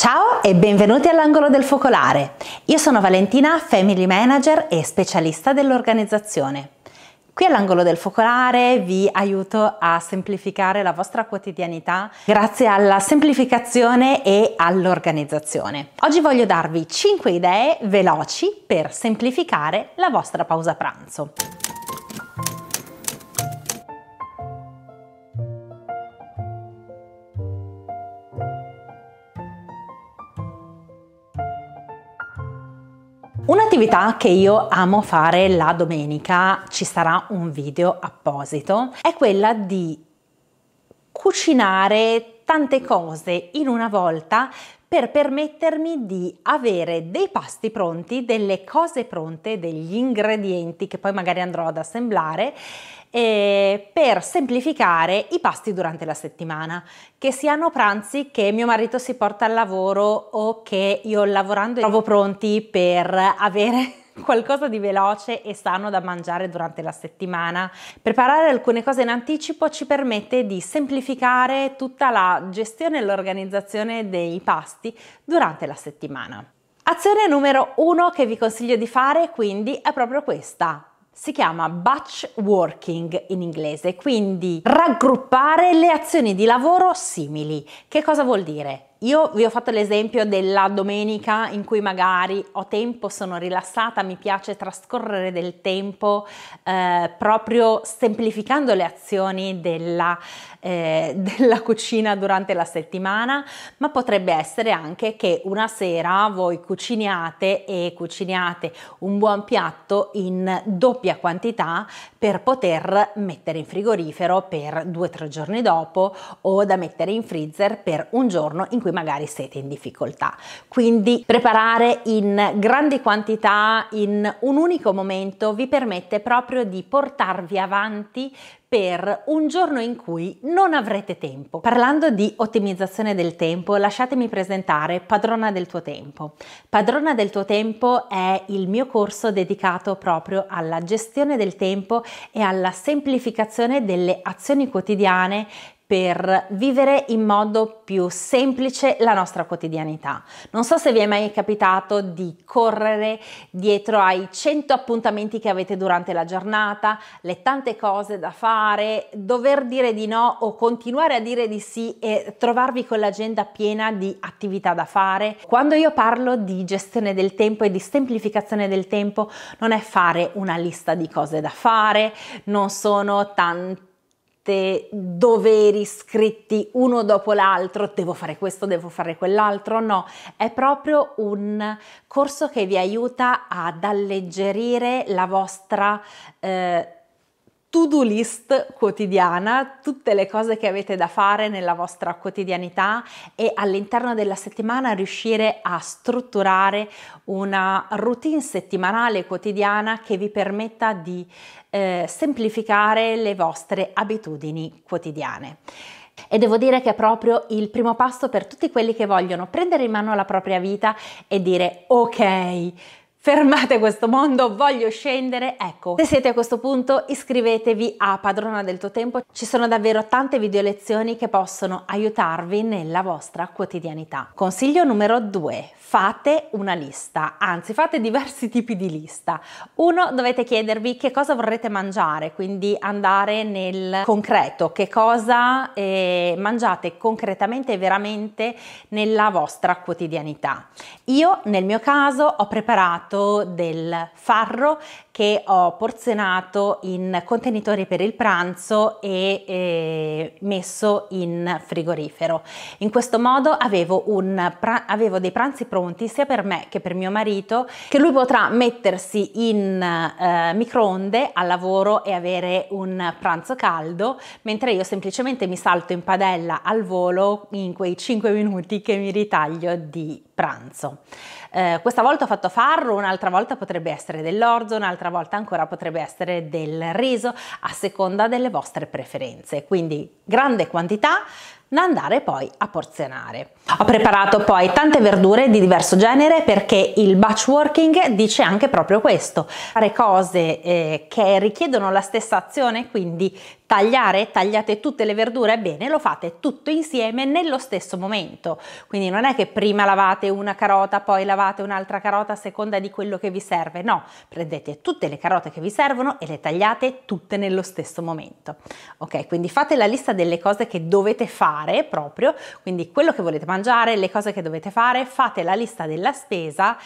Ciao e benvenuti all'angolo del focolare. Io sono Valentina, Family Manager e specialista dell'organizzazione. Qui all'angolo del focolare vi aiuto a semplificare la vostra quotidianità grazie alla semplificazione e all'organizzazione. Oggi voglio darvi 5 idee veloci per semplificare la vostra pausa pranzo. Un'attività che io amo fare la domenica, ci sarà un video apposito, è quella di cucinare tante cose in una volta per permettermi di avere dei pasti pronti, delle cose pronte, degli ingredienti che poi magari andrò ad assemblare eh, per semplificare i pasti durante la settimana, che siano pranzi che mio marito si porta al lavoro o che io lavorando trovo pronti per avere qualcosa di veloce e sano da mangiare durante la settimana. Preparare alcune cose in anticipo ci permette di semplificare tutta la gestione e l'organizzazione dei pasti durante la settimana. Azione numero uno che vi consiglio di fare quindi è proprio questa. Si chiama batch working in inglese, quindi raggruppare le azioni di lavoro simili. Che cosa vuol dire? Io vi ho fatto l'esempio della domenica in cui magari ho tempo, sono rilassata, mi piace trascorrere del tempo eh, proprio semplificando le azioni della, eh, della cucina durante la settimana, ma potrebbe essere anche che una sera voi cuciniate e cuciniate un buon piatto in doppia quantità per poter mettere in frigorifero per due o tre giorni dopo o da mettere in freezer per un giorno in cui cui magari siete in difficoltà. Quindi preparare in grandi quantità in un unico momento vi permette proprio di portarvi avanti per un giorno in cui non avrete tempo. Parlando di ottimizzazione del tempo, lasciatemi presentare Padrona del tuo tempo. Padrona del tuo tempo è il mio corso dedicato proprio alla gestione del tempo e alla semplificazione delle azioni quotidiane per vivere in modo più semplice la nostra quotidianità. Non so se vi è mai capitato di correre dietro ai 100 appuntamenti che avete durante la giornata, le tante cose da fare, dover dire di no o continuare a dire di sì e trovarvi con l'agenda piena di attività da fare. Quando io parlo di gestione del tempo e di semplificazione del tempo, non è fare una lista di cose da fare, non sono tante liste, doveri scritti uno dopo l'altro, devo fare questo, devo fare quell'altro, no, è proprio un corso che vi aiuta ad alleggerire la vostra eh, to-do list quotidiana, tutte le cose che avete da fare nella vostra quotidianità e all'interno della settimana riuscire a strutturare una routine settimanale quotidiana che vi permetta di eh, semplificare le vostre abitudini quotidiane. E devo dire che è proprio il primo passo per tutti quelli che vogliono prendere in mano la propria vita e dire ok, Fermate questo mondo, voglio scendere. Ecco, se siete a questo punto iscrivetevi a Padrona del tuo tempo, ci sono davvero tante video lezioni che possono aiutarvi nella vostra quotidianità. Consiglio numero 2, fate una lista, anzi fate diversi tipi di lista. Uno, dovete chiedervi che cosa vorrete mangiare, quindi andare nel concreto, che cosa eh, mangiate concretamente e veramente nella vostra quotidianità. Io nel mio caso ho preparato usato del farro che ho porzionato in contenitori per il pranzo e eh, messo in frigorifero. In questo modo avevo, un, avevo, dei pranzi pronti sia per me che per mio marito che lui potrà mettersi in eh, microonde al lavoro e avere un pranzo caldo mentre io semplicemente mi salto in padella al volo in quei 5 minuti che mi ritaglio di pranzo. Eh, questa volta ho fatto farro, un'altra volta potrebbe essere dell'orzo, un'altra volta ancora potrebbe essere del riso, a seconda delle vostre preferenze. Quindi grande quantità, da andare poi a porzionare. Ho preparato poi tante verdure di diverso genere perché il batch working dice anche proprio questo, fare cose eh, che richiedono la stessa azione, quindi tagliare, tagliate tutte le verdure bene, lo fate tutto insieme nello stesso momento. Quindi non è che prima lavate una carota, poi lavate un'altra carota a seconda di quello che vi serve, no, prendete tutte le carote che vi servono e le tagliate tutte nello stesso momento. Ok, quindi fate la lista delle cose che dovete fare fare proprio, quindi quello che volete mangiare, le cose che dovete fare, fate la lista della spesa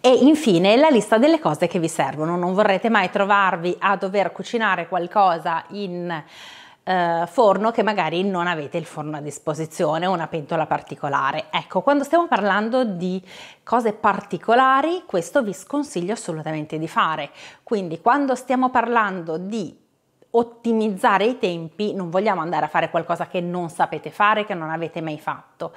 e infine la lista delle cose che vi servono. Non vorrete mai trovarvi a dover cucinare qualcosa in eh, forno che magari non avete il forno a disposizione una pentola particolare. Ecco, quando stiamo parlando di cose particolari, questo vi sconsiglio assolutamente di fare. Quindi quando stiamo parlando di ottimizzare i tempi, non vogliamo andare a fare qualcosa che non sapete fare, che non avete mai fatto.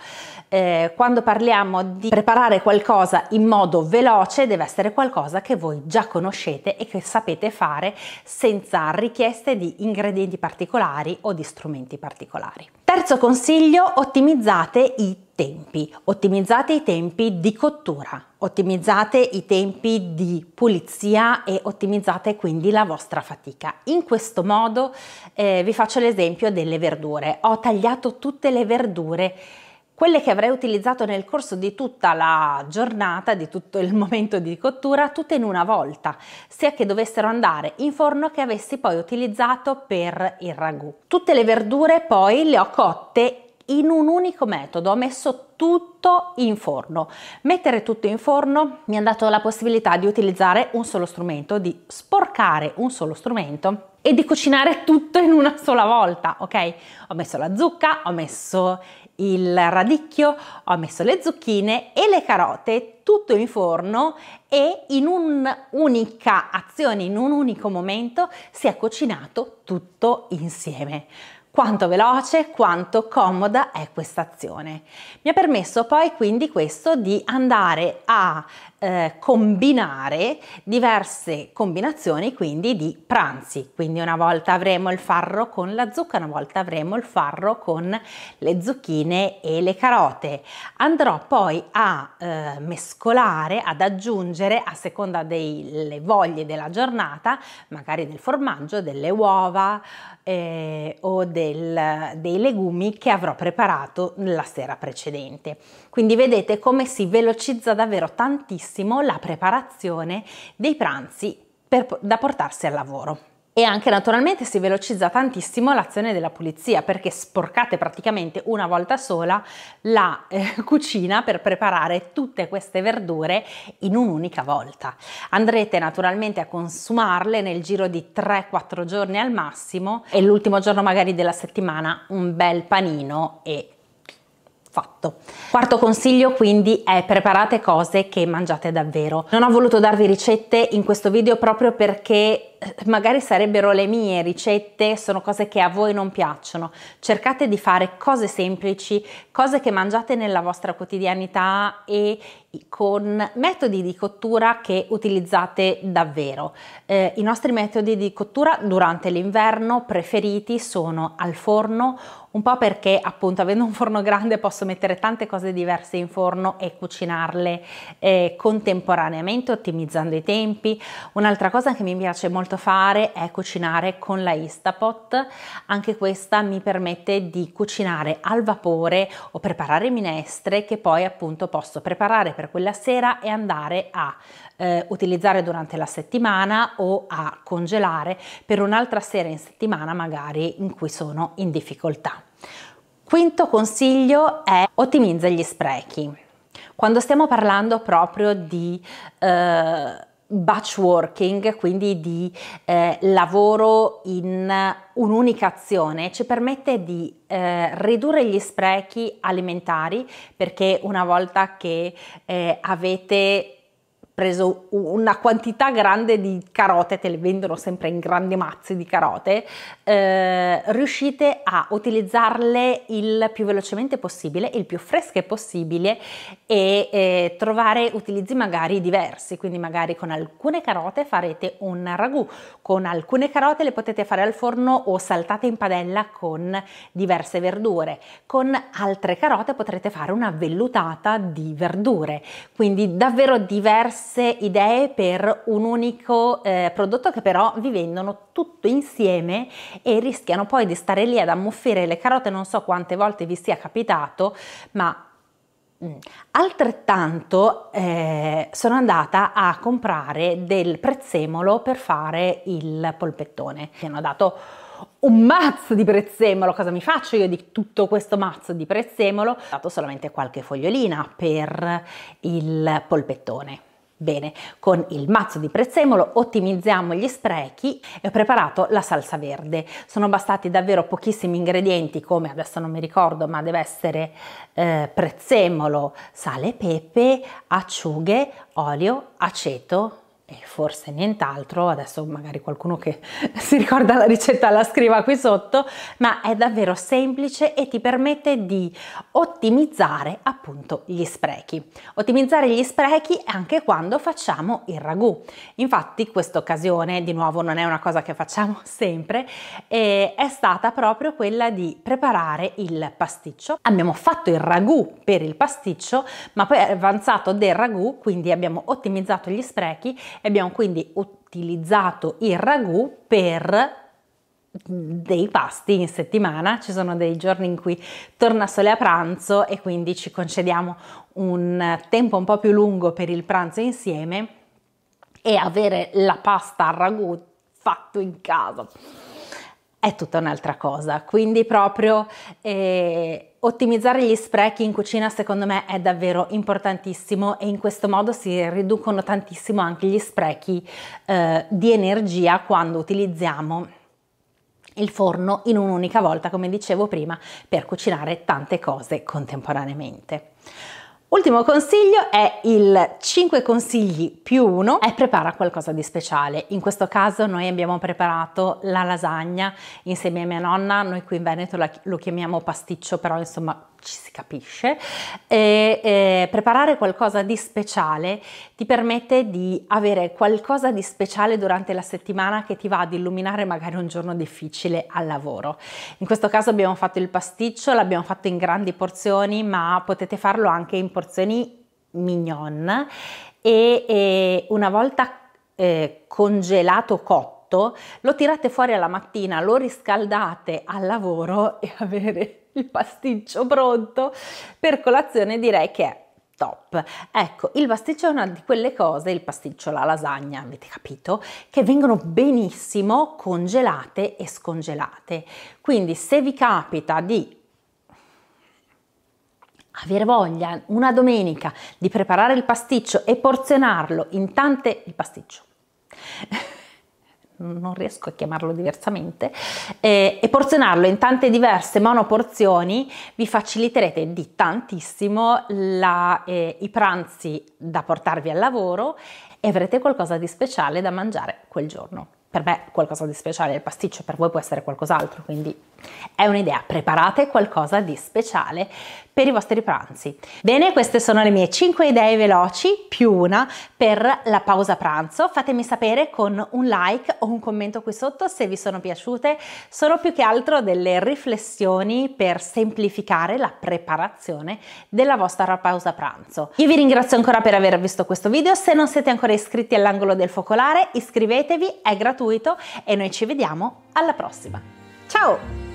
Eh, quando parliamo di preparare qualcosa in modo veloce, deve essere qualcosa che voi già conoscete e che sapete fare senza richieste di ingredienti particolari o di strumenti particolari. Terzo consiglio, ottimizzate i tempi. Ottimizzate i tempi di cottura, ottimizzate i tempi di pulizia e ottimizzate quindi la vostra fatica. In questo modo eh, vi faccio l'esempio delle verdure. Ho tagliato tutte le verdure quelle che avrei utilizzato nel corso di tutta la giornata, di tutto il momento di cottura, tutte in una volta, sia che dovessero andare in forno che avessi poi utilizzato per il ragù. Tutte le verdure poi le ho cotte in un unico metodo, ho messo tutto in forno. Mettere tutto in forno mi ha dato la possibilità di utilizzare un solo strumento, di sporcare un solo strumento e di cucinare tutto in una sola volta, ok? Ho messo la zucca, ho messo il radicchio, ho messo le zucchine e le carote, tutto in forno e in un'unica azione, in un unico momento, si è cucinato tutto insieme quanto veloce, quanto comoda è questa azione. Mi ha permesso poi quindi questo di andare a eh, combinare diverse combinazioni quindi di pranzi, quindi una volta avremo il farro con la zucca, una volta avremo il farro con le zucchine e le carote. Andrò poi a eh, mescolare, ad aggiungere a seconda delle voglie della giornata, magari del formaggio, delle uova eh, o del del, dei legumi che avrò preparato la sera precedente. Quindi vedete come si velocizza davvero tantissimo la preparazione dei pranzi per, da portarsi al lavoro. E anche naturalmente si velocizza tantissimo l'azione della pulizia perché sporcate praticamente una volta sola la eh, cucina per preparare tutte queste verdure in un'unica volta. Andrete naturalmente a consumarle nel giro di 3-4 giorni al massimo e l'ultimo giorno magari della settimana un bel panino e fatto fatto. Quarto consiglio quindi è preparate cose che mangiate davvero. Non ho voluto darvi ricette in questo video proprio perché eh, magari sarebbero le mie ricette, sono cose che a voi non piacciono. Cercate di fare cose semplici, cose che mangiate nella vostra quotidianità e con metodi di cottura che utilizzate davvero. Eh, I nostri metodi di cottura durante l'inverno preferiti sono al forno, un po' perché appunto avendo un forno grande posso mettere mettere tante cose diverse in forno e cucinarle eh, contemporaneamente ottimizzando i tempi. Un'altra cosa che mi piace molto fare è cucinare con la Instapot, anche questa mi permette di cucinare al vapore o preparare minestre che poi appunto posso preparare per quella sera e andare a eh, utilizzare durante la settimana o a congelare per un'altra sera in settimana magari in cui sono in difficoltà. Quinto consiglio è ottimizza gli sprechi. Quando stiamo parlando proprio di eh, batch working, quindi di eh, lavoro in un'unica azione, ci permette di eh, ridurre gli sprechi alimentari perché una volta che eh, avete preso una quantità grande di carote, te le vendono sempre in grandi mazzi di carote, eh, riuscite a utilizzarle il più velocemente possibile, il più fresche possibile e eh, trovare utilizzi magari diversi, quindi magari con alcune carote farete un ragù, con alcune carote le potete fare al forno o saltate in padella con diverse verdure, con altre carote potrete fare una vellutata di verdure, quindi davvero diversi diverse idee per un unico eh, prodotto che però vi vendono tutto insieme e rischiano poi di stare lì ad ammuffire le carote, non so quante volte vi sia capitato, ma mm, Altrettanto eh, sono andata a comprare del prezzemolo per fare il polpettone. Mi hanno dato un mazzo di prezzemolo, cosa mi faccio io di tutto questo mazzo di prezzemolo? Ho dato solamente qualche fogliolina per il polpettone. Bene, con il mazzo di prezzemolo ottimizziamo gli sprechi e ho preparato la salsa verde. Sono bastati davvero pochissimi ingredienti come adesso non mi ricordo ma deve essere eh, prezzemolo, sale e pepe, acciughe, olio, aceto e forse nient'altro, adesso magari qualcuno che si ricorda la ricetta la scriva qui sotto, ma è davvero semplice e ti permette di ottimizzare appunto gli sprechi. Ottimizzare gli sprechi anche quando facciamo il ragù. Infatti questa occasione, di nuovo non è una cosa che facciamo sempre, eh, è stata proprio quella di preparare il pasticcio. Abbiamo fatto il ragù per il pasticcio, ma poi è avanzato del ragù, quindi abbiamo ottimizzato gli sprechi e abbiamo quindi utilizzato il ragù per mm, dei pasti in settimana, ci sono dei giorni in cui torna sole a pranzo e quindi ci concediamo un tempo un po' più lungo per il pranzo insieme e avere la pasta al ragù fatto in casa è tutta un'altra cosa. Quindi proprio eh, ottimizzare gli sprechi in cucina secondo me è davvero importantissimo e in questo modo si riducono tantissimo anche gli sprechi eh, di energia quando utilizziamo il forno in un'unica volta, come dicevo prima, per cucinare tante cose contemporaneamente. Ultimo consiglio è il 5 consigli più 1 e prepara qualcosa di speciale. In questo caso noi abbiamo preparato la lasagna insieme a mia nonna, noi qui in Veneto la, lo chiamiamo pasticcio, però insomma ci si capisce, e, e preparare qualcosa di speciale ti permette di avere qualcosa di speciale durante la settimana che ti va ad illuminare magari un giorno difficile al lavoro. In questo caso abbiamo fatto il pasticcio, l'abbiamo fatto in grandi porzioni, ma potete farlo anche in porzioni mignon e, e una volta eh, congelato cotto lo tirate fuori alla mattina, lo riscaldate al lavoro e avere il pasticcio pronto per colazione direi che è Top. Ecco, il pasticcio è una di quelle cose, il pasticcio, la lasagna, avete capito, che vengono benissimo congelate e scongelate. Quindi se vi capita di avere voglia una domenica di preparare il pasticcio e porzionarlo in tante... il pasticcio non riesco a chiamarlo diversamente, eh, e porzionarlo in tante diverse monoporzioni, vi faciliterete di tantissimo la, eh, i pranzi da portarvi al lavoro e avrete qualcosa di speciale da mangiare quel giorno. Per me qualcosa di speciale è il pasticcio, per voi può essere qualcos'altro, quindi è un'idea, preparate qualcosa di speciale per i vostri pranzi. Bene, queste sono le mie 5 idee veloci più una per la pausa pranzo. Fatemi sapere con un like o un commento qui sotto se vi sono piaciute. Sono più che altro delle riflessioni per semplificare la preparazione della vostra pausa pranzo. Io vi ringrazio ancora per aver visto questo video. Se non siete ancora iscritti all'angolo del focolare, iscrivetevi, è gratuito e noi ci vediamo alla prossima. Ciao!